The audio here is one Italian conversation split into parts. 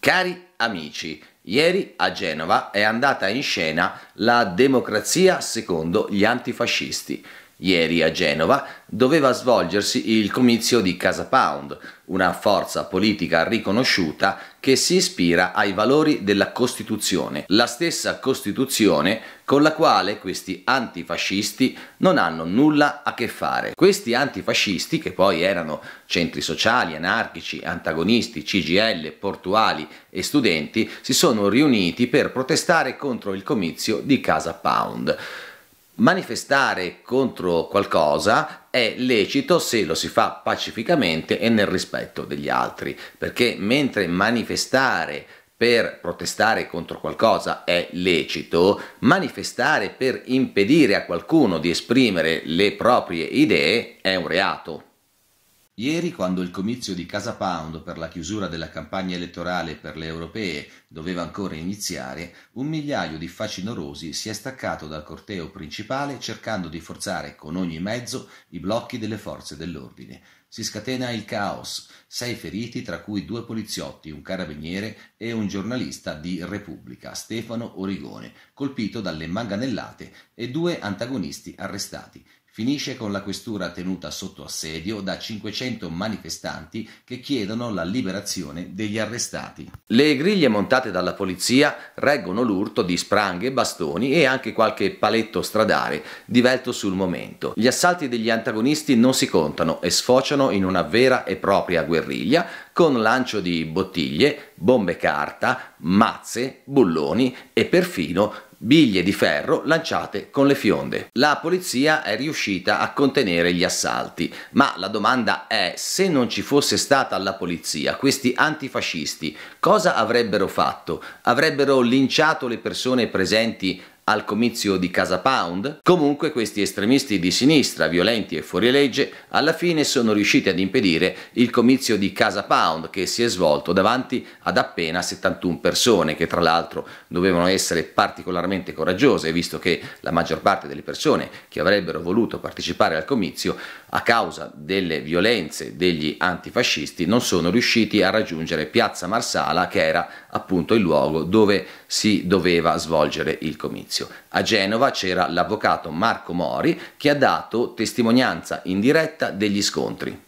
Cari amici, Ieri a Genova è andata in scena la democrazia secondo gli antifascisti. Ieri a Genova doveva svolgersi il comizio di Casa Pound, una forza politica riconosciuta che si ispira ai valori della Costituzione, la stessa Costituzione con la quale questi antifascisti non hanno nulla a che fare. Questi antifascisti, che poi erano centri sociali, anarchici, antagonisti, CGL, portuali e studenti, si sono sono riuniti per protestare contro il comizio di Casa Pound. Manifestare contro qualcosa è lecito se lo si fa pacificamente e nel rispetto degli altri, perché mentre manifestare per protestare contro qualcosa è lecito, manifestare per impedire a qualcuno di esprimere le proprie idee è un reato. Ieri, quando il comizio di Casa Pound per la chiusura della campagna elettorale per le europee doveva ancora iniziare, un migliaio di facinorosi si è staccato dal corteo principale cercando di forzare con ogni mezzo i blocchi delle forze dell'ordine. Si scatena il caos, sei feriti tra cui due poliziotti, un carabiniere e un giornalista di Repubblica, Stefano Origone, colpito dalle manganellate e due antagonisti arrestati finisce con la questura tenuta sotto assedio da 500 manifestanti che chiedono la liberazione degli arrestati. Le griglie montate dalla polizia reggono l'urto di spranghe, bastoni e anche qualche paletto stradale divelto sul momento. Gli assalti degli antagonisti non si contano e sfociano in una vera e propria guerriglia con lancio di bottiglie, bombe carta, mazze, bulloni e perfino biglie di ferro lanciate con le fionde. La polizia è riuscita a contenere gli assalti, ma la domanda è se non ci fosse stata la polizia, questi antifascisti cosa avrebbero fatto? Avrebbero linciato le persone presenti al comizio di Casa Pound. Comunque questi estremisti di sinistra, violenti e fuorilegge, alla fine sono riusciti ad impedire il comizio di Casa Pound che si è svolto davanti ad appena 71 persone che tra l'altro dovevano essere particolarmente coraggiose visto che la maggior parte delle persone che avrebbero voluto partecipare al comizio a causa delle violenze degli antifascisti non sono riusciti a raggiungere Piazza Marsala che era appunto il luogo dove si doveva svolgere il comizio giudizio. A Genova c'era l'avvocato Marco Mori che ha dato testimonianza in diretta degli scontri.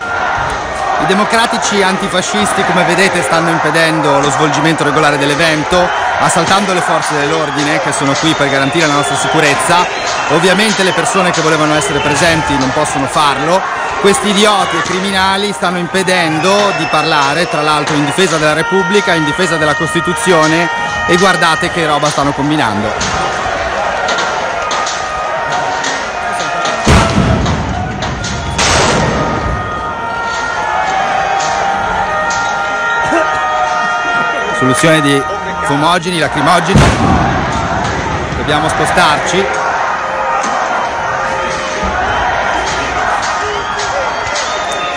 I democratici antifascisti, come vedete, stanno impedendo lo svolgimento regolare dell'evento, assaltando le forze dell'ordine che sono qui per garantire la nostra sicurezza. Ovviamente le persone che volevano essere presenti non possono farlo. Questi idioti e criminali stanno impedendo di parlare, tra l'altro in difesa della Repubblica, in difesa della Costituzione e guardate che roba stanno combinando. Soluzione di fumogeni, lacrimogeni. Dobbiamo spostarci.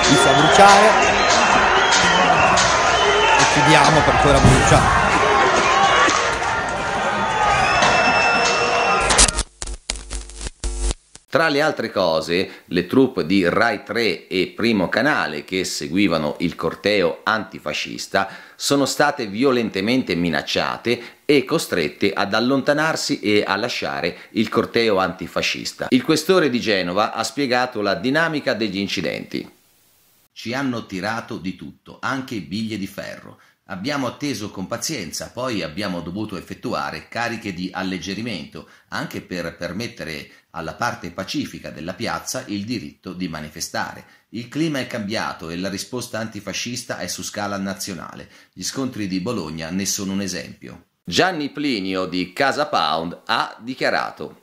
Inizia a bruciare. E chiudiamo perché ora brucia. Tra le altre cose, le truppe di Rai 3 e Primo Canale che seguivano il corteo antifascista sono state violentemente minacciate e costrette ad allontanarsi e a lasciare il corteo antifascista. Il questore di Genova ha spiegato la dinamica degli incidenti. Ci hanno tirato di tutto, anche biglie di ferro. Abbiamo atteso con pazienza, poi abbiamo dovuto effettuare cariche di alleggerimento, anche per permettere alla parte pacifica della piazza il diritto di manifestare. Il clima è cambiato e la risposta antifascista è su scala nazionale. Gli scontri di Bologna ne sono un esempio. Gianni Plinio di Casa Pound ha dichiarato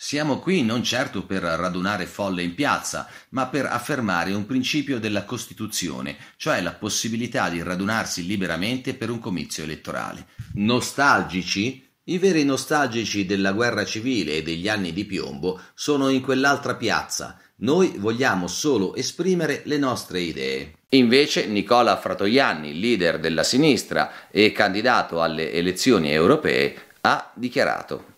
siamo qui non certo per radunare folle in piazza, ma per affermare un principio della Costituzione, cioè la possibilità di radunarsi liberamente per un comizio elettorale. Nostalgici? I veri nostalgici della guerra civile e degli anni di piombo sono in quell'altra piazza. Noi vogliamo solo esprimere le nostre idee. Invece Nicola Fratoianni, leader della sinistra e candidato alle elezioni europee, ha dichiarato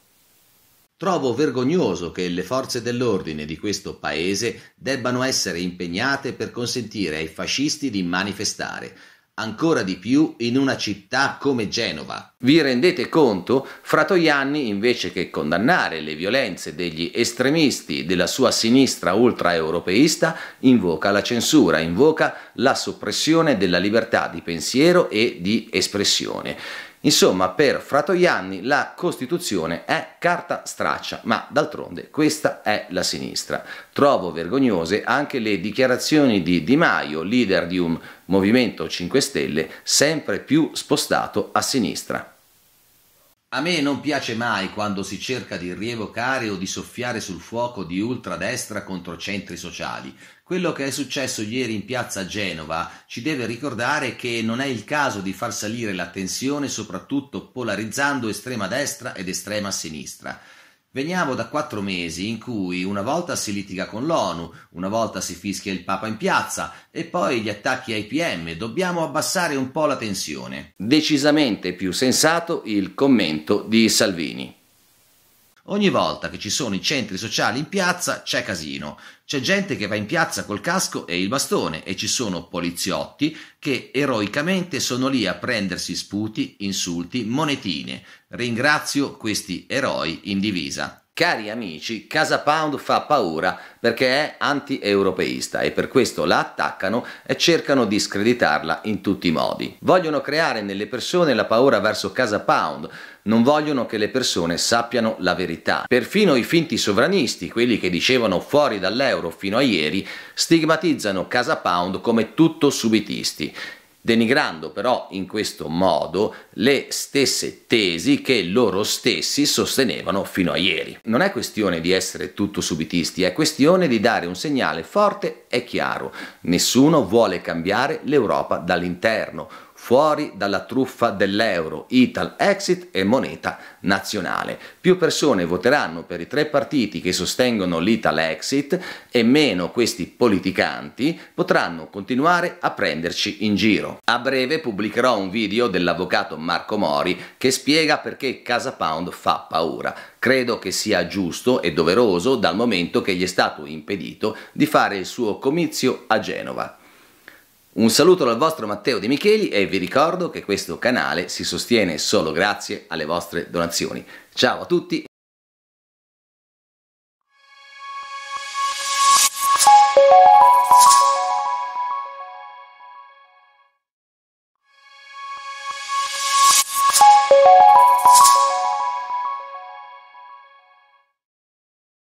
Trovo vergognoso che le forze dell'ordine di questo paese debbano essere impegnate per consentire ai fascisti di manifestare, ancora di più in una città come Genova. Vi rendete conto? Fratoianni, invece che condannare le violenze degli estremisti della sua sinistra ultraeuropeista, invoca la censura, invoca la soppressione della libertà di pensiero e di espressione. Insomma, per Fratoianni la Costituzione è carta straccia, ma d'altronde questa è la sinistra. Trovo vergognose anche le dichiarazioni di Di Maio, leader di un Movimento 5 Stelle sempre più spostato a sinistra. A me non piace mai quando si cerca di rievocare o di soffiare sul fuoco di ultradestra contro centri sociali, quello che è successo ieri in piazza Genova ci deve ricordare che non è il caso di far salire la tensione, soprattutto polarizzando estrema destra ed estrema sinistra. Veniamo da quattro mesi in cui una volta si litiga con l'ONU, una volta si fischia il Papa in piazza e poi gli attacchi ai PM. Dobbiamo abbassare un po' la tensione. Decisamente più sensato il commento di Salvini. Ogni volta che ci sono i centri sociali in piazza c'è casino. C'è gente che va in piazza col casco e il bastone e ci sono poliziotti che eroicamente sono lì a prendersi sputi, insulti, monetine. Ringrazio questi eroi in divisa. Cari amici, Casa Pound fa paura perché è anti-europeista e per questo la attaccano e cercano di screditarla in tutti i modi. Vogliono creare nelle persone la paura verso Casa Pound, non vogliono che le persone sappiano la verità. Perfino i finti sovranisti, quelli che dicevano fuori dall'euro fino a ieri, stigmatizzano Casa Pound come tutto subitisti denigrando però in questo modo le stesse tesi che loro stessi sostenevano fino a ieri. Non è questione di essere tutto subitisti, è questione di dare un segnale forte e chiaro. Nessuno vuole cambiare l'Europa dall'interno fuori dalla truffa dell'euro, Ital Exit e moneta nazionale. Più persone voteranno per i tre partiti che sostengono l'Ital Exit e meno questi politicanti potranno continuare a prenderci in giro. A breve pubblicherò un video dell'avvocato Marco Mori che spiega perché Casa Pound fa paura. Credo che sia giusto e doveroso dal momento che gli è stato impedito di fare il suo comizio a Genova. Un saluto dal vostro Matteo De Micheli e vi ricordo che questo canale si sostiene solo grazie alle vostre donazioni. Ciao a tutti!